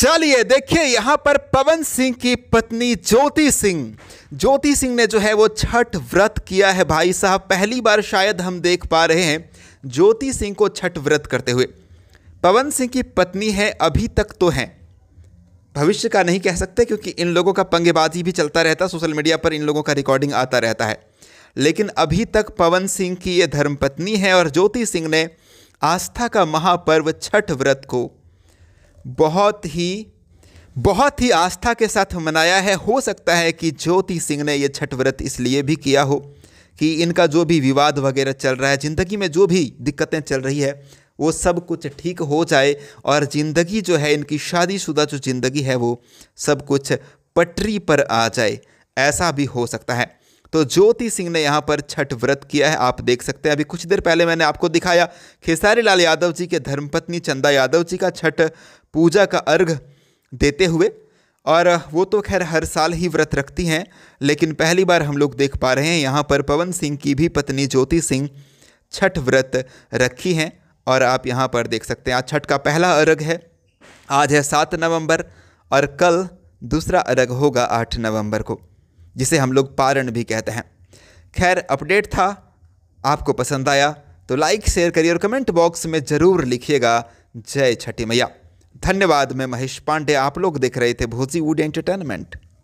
चलिए देखिए यहाँ पर पवन सिंह की पत्नी ज्योति सिंह ज्योति सिंह ने जो है वो छठ व्रत किया है भाई साहब पहली बार शायद हम देख पा रहे हैं ज्योति सिंह को छठ व्रत करते हुए पवन सिंह की पत्नी है अभी तक तो है भविष्य का नहीं कह सकते क्योंकि इन लोगों का पंगेबाजी भी चलता रहता है सोशल मीडिया पर इन लोगों का रिकॉर्डिंग आता रहता है लेकिन अभी तक पवन सिंह की ये धर्मपत्नी है और ज्योति सिंह ने आस्था का महापर्व छठ व्रत को बहुत ही बहुत ही आस्था के साथ मनाया है हो सकता है कि ज्योति सिंह ने यह छठ व्रत इसलिए भी किया हो कि इनका जो भी विवाद वगैरह चल रहा है ज़िंदगी में जो भी दिक्कतें चल रही है वो सब कुछ ठीक हो जाए और ज़िंदगी जो है इनकी शादीशुदा जो ज़िंदगी है वो सब कुछ पटरी पर आ जाए ऐसा भी हो सकता है तो ज्योति सिंह ने यहाँ पर छठ व्रत किया है आप देख सकते हैं अभी कुछ देर पहले मैंने आपको दिखाया खेसारी लाल यादव जी के धर्मपत्नी चंदा यादव जी का छठ पूजा का अर्घ देते हुए और वो तो खैर हर साल ही व्रत रखती हैं लेकिन पहली बार हम लोग देख पा रहे हैं यहाँ पर पवन सिंह की भी पत्नी ज्योति सिंह छठ व्रत रखी हैं और आप यहाँ पर देख सकते हैं आज छठ का पहला अर्घ है आज है सात नवंबर और कल दूसरा अर्घ होगा आठ नवंबर को जिसे हम लोग पारण भी कहते हैं खैर अपडेट था आपको पसंद आया तो लाइक शेयर करिए और कमेंट बॉक्स में ज़रूर लिखिएगा जय छठी मैया धन्यवाद मैं महेश पांडे आप लोग देख रहे थे भोजीवुड एंटरटेनमेंट